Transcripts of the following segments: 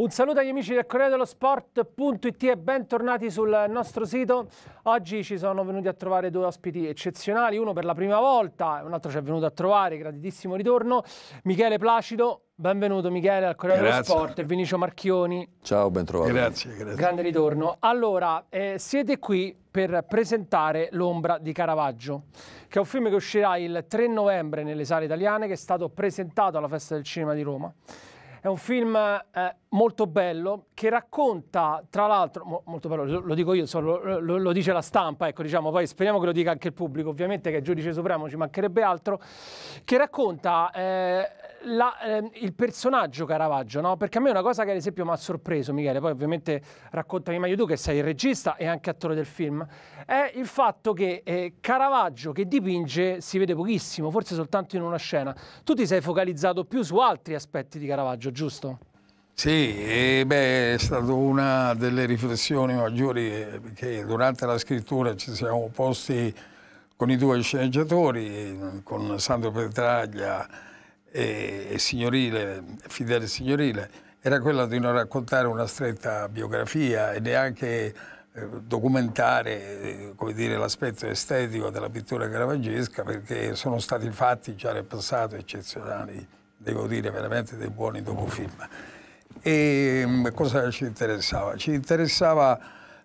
Un saluto agli amici del Corriere dello Sport.it e bentornati sul nostro sito. Oggi ci sono venuti a trovare due ospiti eccezionali, uno per la prima volta, e un altro ci è venuto a trovare, gratitissimo ritorno, Michele Placido. Benvenuto Michele al Corriere dello Sport e Vinicio Marchioni. Ciao, ben trovato. Grazie, grazie. Grande ritorno. Allora, eh, siete qui per presentare L'ombra di Caravaggio, che è un film che uscirà il 3 novembre nelle sale italiane, che è stato presentato alla Festa del Cinema di Roma. È un film eh, molto bello che racconta, tra l'altro, mo, molto bello, lo, lo dico io, so, lo, lo, lo, dice la stampa, ecco, diciamo, poi speriamo che lo dica anche il pubblico, ovviamente che è giudice supremo, ci mancherebbe altro, che racconta eh, la, eh, il personaggio Caravaggio, no? Perché a me è una cosa che ad esempio mi ha sorpreso, Michele, poi ovviamente raccontami meglio tu che sei il regista e anche attore del film, è il fatto che eh, Caravaggio che dipinge si vede pochissimo, forse soltanto in una scena. Tu ti sei focalizzato più su altri aspetti di Caravaggio, peggio, giusto? Sì, beh, è stata una delle riflessioni maggiori eh, che durante la scrittura ci siamo posti con i due sceneggiatori, con Sandro Petraglia e Signorile, Fidele Signorile, era quella di non raccontare una stretta biografia e neanche eh, documentare eh, l'aspetto estetico della pittura caravaggesca perché sono stati fatti già nel passato eccezionali devo dire, veramente dei buoni dopofilm. E mm, cosa ci interessava? Ci interessava,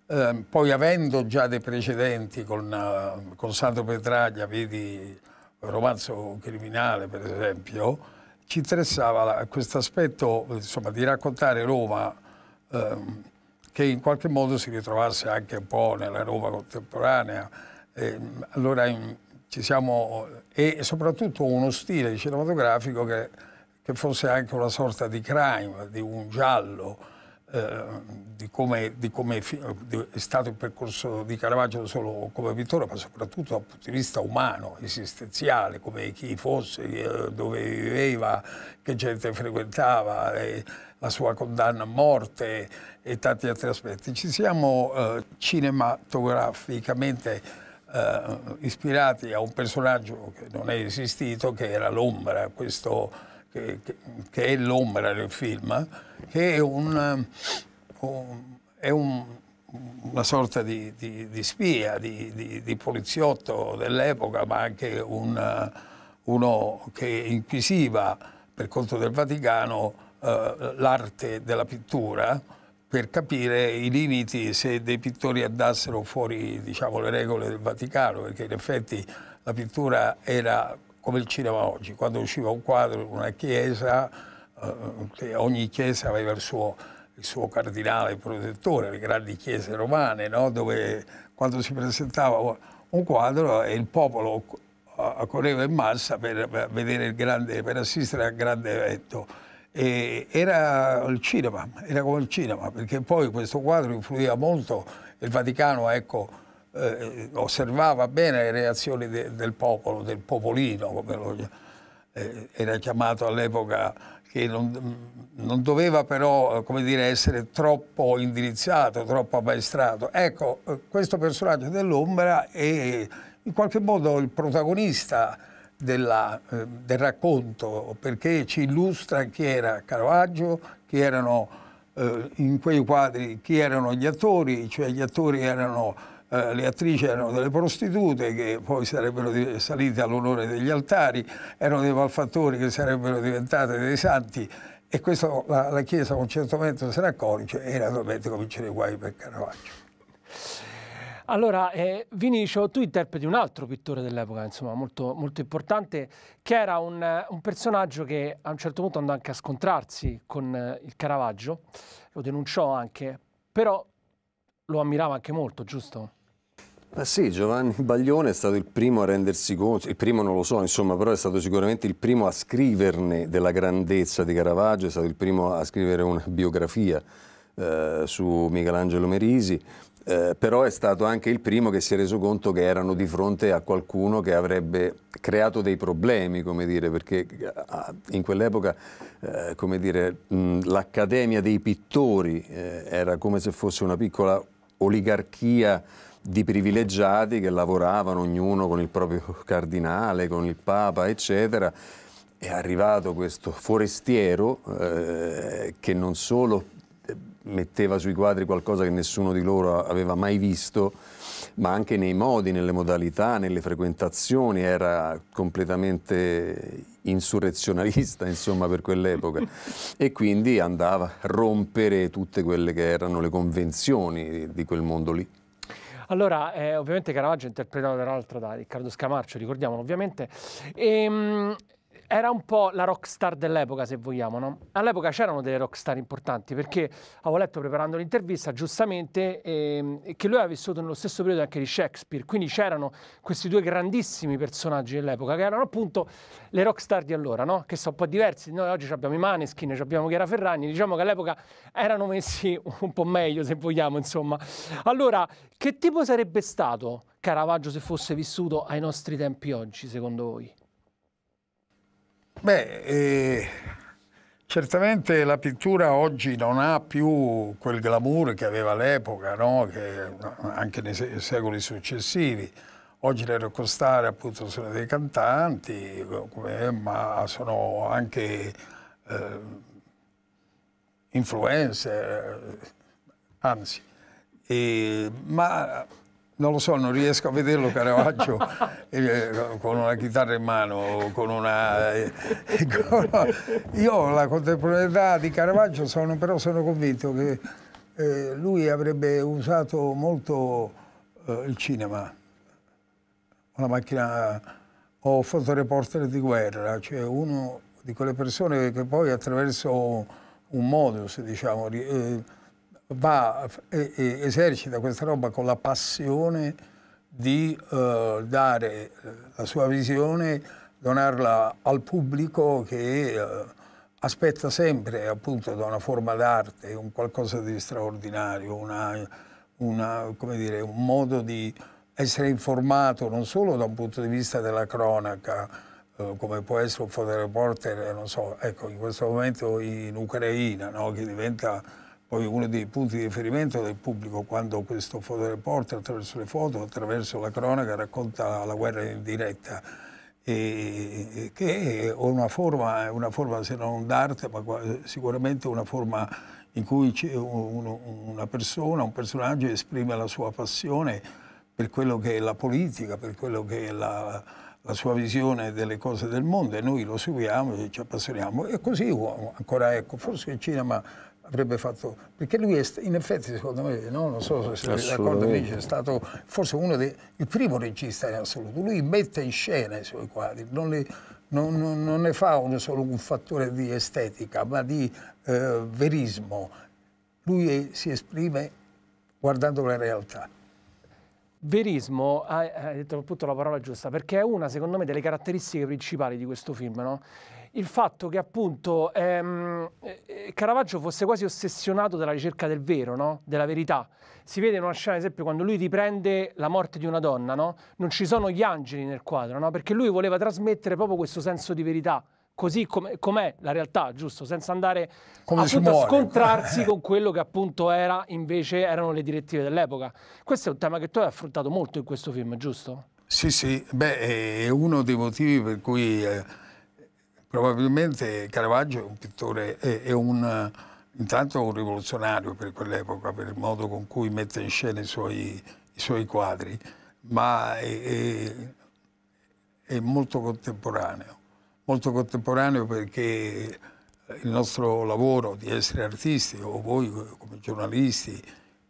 eh, poi avendo già dei precedenti con, eh, con Sandro Petraglia, vedi romanzo criminale per esempio, ci interessava questo aspetto di raccontare Roma eh, che in qualche modo si ritrovasse anche un po' nella Roma contemporanea. E ehm, allora in, siamo, e soprattutto uno stile cinematografico che, che, fosse anche una sorta di crime, di un giallo, eh, di come, di come è stato il percorso di Caravaggio non solo come pittore, ma soprattutto dal punto di vista umano, esistenziale, come chi fosse, eh, dove viveva, che gente frequentava. Eh, la sua condanna a morte e tanti altri aspetti. Ci siamo eh, cinematograficamente uh, ispirati a un personaggio che non è esistito, che era l'ombra, questo, che, che, che è l'ombra del film, che è un, um, è un una sorta di, di, di spia, di, di poliziotto dell'epoca, ma anche un, eh, uno che inquisiva per conto del Vaticano eh, l'arte della pittura per capire i limiti se dei pittori andassero fuori diciamo, le regole del Vaticano, perché in effetti la pittura era come il cinema oggi, quando usciva un quadro in una chiesa, eh, eh ogni chiesa aveva il suo, il suo cardinale protettore, le grandi chiese romane, no? dove quando si presentava un quadro eh, il popolo accorreva in massa per, per, grande, per assistere al grande evento e era il cinema, era come il cinema, perché poi questo quadro influiva molto, il Vaticano ecco, eh, osservava bene le reazioni de, del popolo, del popolino, come lo, eh, era chiamato all'epoca, che non, non, doveva però dire, essere troppo indirizzato, troppo ammaestrato. Ecco, eh, questo personaggio dell'ombra è in qualche modo il protagonista della, eh, del racconto, perché ci illustra chi era Caravaggio, chi erano eh, in quei quadri, chi erano gli attori, cioè gli attori erano eh, le attrici erano delle prostitute che poi sarebbero salite all'onore degli altari, erano dei malfattori che sarebbero diventate dei santi e questo la, la Chiesa a un certo momento se ne accorge e naturalmente cominciano i guai per Caravaggio. Allora, eh, Vinicio, tu interpreti un altro pittore dell'epoca, insomma, molto, molto, importante, che era un, un, personaggio che a un certo punto andò anche a scontrarsi con eh, il Caravaggio, lo denunciò anche, però lo ammirava anche molto, giusto? Ma sì, Giovanni Baglione è stato il primo a rendersi conto, il primo non lo so, insomma, però è stato sicuramente il primo a scriverne della grandezza di Caravaggio, è stato il primo a scrivere una biografia eh, su Michelangelo Merisi, eh, però è stato anche il primo che si è reso conto che erano di fronte a qualcuno che avrebbe creato dei problemi, come dire, perché eh, in quell'epoca eh, l'Accademia dei Pittori eh, era come se fosse una piccola oligarchia di privilegiati che lavoravano ognuno con il proprio cardinale, con il Papa, eccetera. È arrivato questo forestiero eh, che non solo metteva sui quadri qualcosa che nessuno di loro aveva mai visto, ma anche nei modi, nelle modalità, nelle frequentazioni, era completamente insurrezionalista, insomma, per quell'epoca. e quindi andava a rompere tutte quelle che erano le convenzioni di quel mondo lì. Allora, eh, ovviamente Caravaggio è interpretato peraltro da Riccardo Scamarcio, ricordiamolo ovviamente. E, ehm, era un po' la rockstar dell'epoca, se vogliamo, no? All'epoca c'erano delle rockstar importanti, perché avevo letto preparando l'intervista, giustamente, eh, che lui aveva vissuto nello stesso periodo anche di Shakespeare, quindi c'erano questi due grandissimi personaggi dell'epoca, che erano appunto le rockstar di allora, no? Che sono un po' diversi, noi oggi abbiamo i Maneskin, abbiamo Chiara Ferragni, diciamo che all'epoca erano messi un po' meglio, se vogliamo, insomma. Allora, che tipo sarebbe stato Caravaggio se fosse vissuto ai nostri tempi oggi, secondo voi? Beh, eh, certamente la pittura oggi non ha più quel glamour che aveva all'epoca, no? anche nei secoli successivi. Oggi le roccostare appunto sono dei cantanti, ma sono anche eh, influencer, eh, anzi. E, ma non lo so, non riesco a vederlo Caravaggio eh, con una chitarra in mano, con una... Eh, con... Io la contemporaneità di Caravaggio sono, però sono convinto che eh, lui avrebbe usato molto eh, il cinema, una macchina o fotoreporter di guerra, cioè uno di quelle persone che poi attraverso un modus, diciamo, eh, va, esercita questa roba con la passione di eh, dare eh, la sua visione, donarla al pubblico che eh, aspetta sempre appunto da una forma d'arte un qualcosa di straordinario, una, una, dire, un modo di essere informato non solo da un punto di vista della cronaca, eh, come può essere un fotoreporter, non so, ecco, in questo momento in Ucraina, no, che diventa poi uno dei punti di riferimento del pubblico quando questo fotoreporter attraverso le foto, attraverso la cronaca racconta la guerra in diretta e, che è una forma, una forma se non d'arte ma sicuramente una forma in cui una persona, un personaggio esprime la sua passione per quello che è la politica, per quello che è la, la sua visione delle cose del mondo e noi lo seguiamo e ci appassioniamo. E così ancora ecco, forse il cinema avrebbe fatto, perché lui è, in effetti secondo me, no? non so se sei d'accordo è stato forse uno dei, il primo regista in assoluto, lui mette in scena i suoi quadri, non, li, non, non, non ne fa uno solo un fattore di estetica, ma di eh, verismo, lui è, si esprime guardando la realtà. Verismo, hai detto appunto la parola giusta, perché è una, secondo me, delle caratteristiche principali di questo film, no? il fatto che appunto ehm, eh, eh, Caravaggio fosse quasi ossessionato dalla ricerca del vero, no? della verità. Si vede in una scena, ad esempio, quando lui riprende la morte di una donna, no? non ci sono gli angeli nel quadro, no? perché lui voleva trasmettere proprio questo senso di verità, così com'è, com'è la realtà, giusto? Senza andare appunto, a scontrarsi con quello che appunto era, invece erano le direttive dell'epoca. Questo è un tema che tu hai affrontato molto in questo film, giusto? Sì, sì, beh, è uno dei motivi per cui... Eh... Probabilmente Caravaggio è un pittore, è, è un, intanto un rivoluzionario per quell'epoca, per il modo con cui mette in scena i suoi, i suoi quadri, ma è, è, è molto contemporaneo. Molto contemporaneo perché il nostro lavoro di essere artisti o voi come giornalisti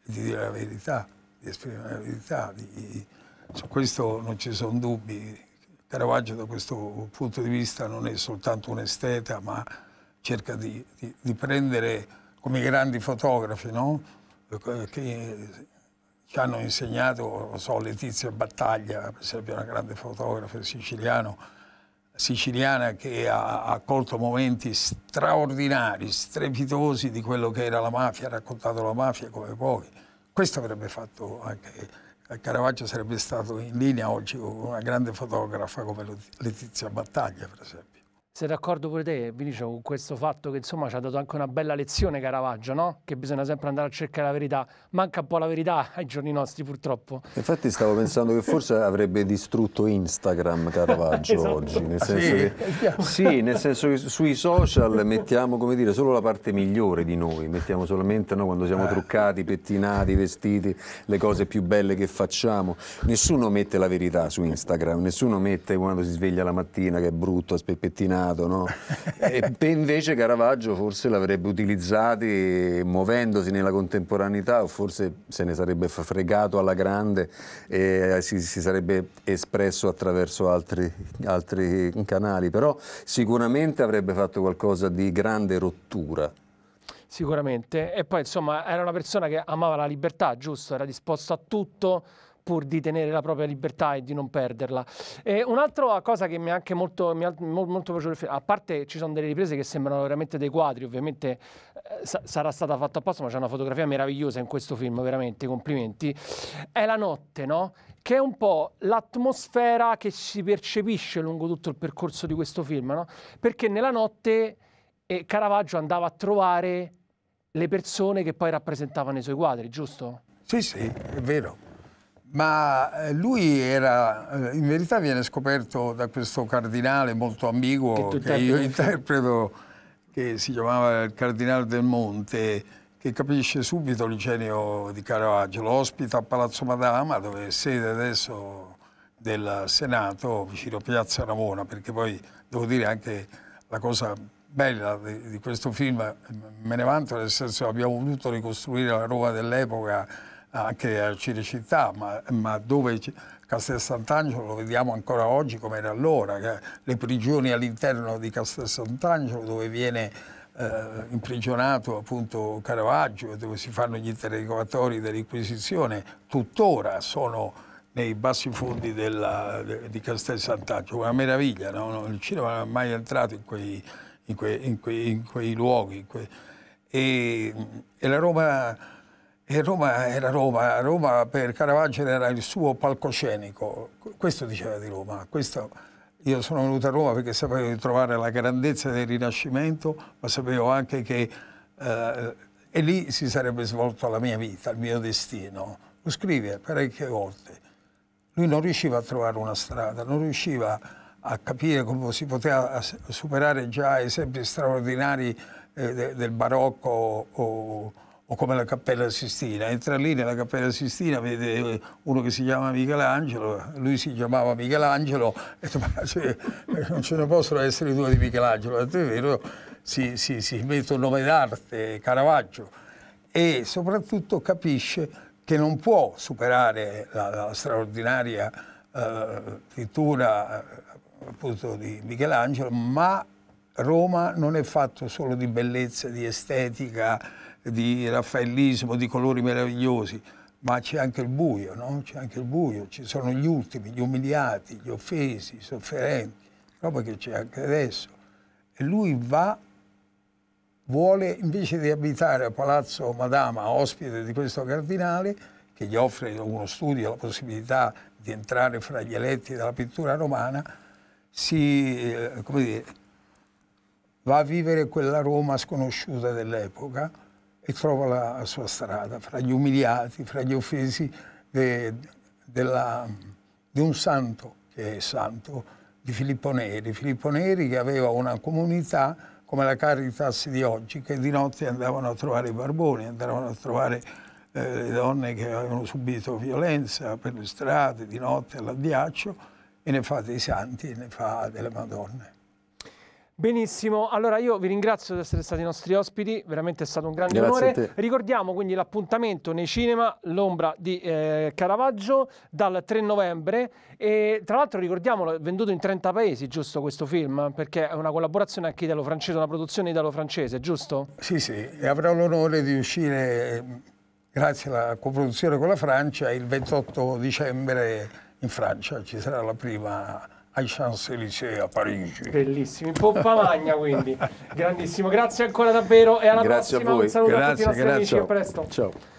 di dire la verità, di esprimere la verità, di, su questo non ci sono dubbi. Caravaggio da questo punto di vista non è soltanto un esteta, ma cerca di, di, di prendere come i grandi fotografi, no? che ci hanno insegnato, so, Letizia Battaglia, per esempio una grande fotografa siciliana che ha, ha colto momenti straordinari, strepitosi di quello che era la mafia, ha raccontato la mafia come pochi. Questo avrebbe fatto anche eh, Caravaggio sarebbe stato in linea oggi con una grande fotografa come Letizia Battaglia, per esempio. Sei d'accordo pure te, Vinicio, con questo fatto che insomma ci ha dato anche una bella lezione Caravaggio, no? Che bisogna sempre andare a cercare la verità. Manca un po' la verità ai giorni nostri, purtroppo. Infatti stavo pensando che forse avrebbe distrutto Instagram Caravaggio esatto. oggi, nel ah, senso, sì. Che, sì, nel senso che sui social mettiamo, come dire, solo la parte migliore di noi, mettiamo solamente no, quando siamo eh. truccati, pettinati, vestiti, le cose più belle che facciamo. Nessuno mette la verità su Instagram, nessuno mette quando si sveglia la mattina che è brutto, aspettinato Senato, no? e invece Caravaggio forse l'avrebbe utilizzati muovendosi nella contemporaneità o forse se ne sarebbe fregato alla grande e si, si sarebbe espresso attraverso altri, altri canali, però sicuramente avrebbe fatto qualcosa di grande rottura. Sicuramente, e poi insomma era una persona che amava la libertà, giusto? Era disposto a tutto, pur di tenere la propria libertà e di non perderla. E un'altra cosa che mi ha anche molto, mi ha, molto piaciuto, a parte ci sono delle riprese che sembrano veramente dei quadri, ovviamente eh, sarà stata fatta apposta, ma c'è una fotografia meravigliosa in questo film, veramente, complimenti, è la notte, no? che è un po' l'atmosfera che si percepisce lungo tutto il percorso di questo film, no? perché nella notte eh, Caravaggio andava a trovare le persone che poi rappresentavano i suoi quadri, giusto? Sì, sì, è vero. Ma eh, lui era, eh, in verità viene scoperto da questo cardinale molto ambiguo che, che io interpreto, che si chiamava il cardinale del Monte, che capisce subito Licenio di Caravaggio, lo ospita a Palazzo Madama, dove è sede adesso del Senato, vicino a Piazza Ramona, perché poi devo dire anche la cosa bella di, di questo film, eh, me ne vanto nel senso che abbiamo voluto ricostruire la Roma dell'epoca anche a Cinecittà, ma, ma dove Castel Sant'Angelo lo vediamo ancora oggi come era allora, le prigioni all'interno di Castel Sant'Angelo dove viene eh, imprigionato appunto Caravaggio, dove si fanno gli interrogatori dell'Inquisizione, tuttora sono nei bassi fondi della, di Castel Sant'Angelo, una meraviglia, no? il cinema non è mai entrato in quei, in quei, in quei, in quei luoghi. E, e la Roma e Roma era Roma, Roma per Caravaggio era il suo palcoscenico, questo diceva di Roma, questo, io sono venuto a Roma perché sapevo di trovare la grandezza del Rinascimento, ma sapevo anche che eh, e lì si sarebbe svolta la mia vita, il mio destino. Lo scrive parecchie volte. Lui non riusciva a trovare una strada, non riusciva a capire come si poteva superare già esempi straordinari eh, del barocco o, o come la Cappella Sistina. Entra lì nella Cappella Sistina, vede eh, uno che si chiama Michelangelo, lui si chiamava Michelangelo, e dice, ma cioè, non ce ne possono essere due di Michelangelo, è vero, si, si, si mette un nome d'arte, Caravaggio, e soprattutto capisce che non può superare la, la straordinaria eh, pittura eh, appunto di Michelangelo, ma Roma non è fatto solo di bellezza, di estetica, di raffaellismo, di colori meravigliosi, ma c'è anche il buio, no? C'è anche il buio, ci sono gli ultimi, gli umiliati, gli offesi, i sofferenti, roba che c'è anche adesso. E lui va, vuole invece di abitare a Palazzo Madama, ospite di questo cardinale, che gli offre uno studio, la possibilità di entrare fra gli eletti della pittura romana, si, eh, come dire, va a vivere quella Roma sconosciuta dell'epoca, e trova la, sua strada fra gli umiliati, fra gli offesi di un santo che è santo, di Filippo Neri. Filippo Neri che aveva una comunità come la Caritas di oggi, che di notte andavano a trovare i barboni, andavano a trovare eh, le donne che avevano subito violenza per le strade, di notte all'addiaccio, e ne fa dei santi, e ne fa delle madonne. Benissimo, allora io vi ringrazio di essere stati i nostri ospiti, veramente è stato un grande Grazie onore. Ricordiamo quindi l'appuntamento nei cinema L'ombra di eh, Caravaggio dal 3 novembre e tra l'altro ricordiamolo, è venduto in 30 paesi, giusto questo film? Perché è una collaborazione anche italo-francese, una produzione italo-francese, giusto? Sì, sì, e avrò l'onore di uscire grazie alla coproduzione con la Francia il 28 dicembre in Francia, ci sarà la prima ai Champs-Élysées a Parigi. Bellissimo, in pompa magna quindi, grandissimo. Grazie ancora davvero e alla grazie prossima. Un saluto grazie, a tutti i nostri grazie. amici, a presto. Ciao.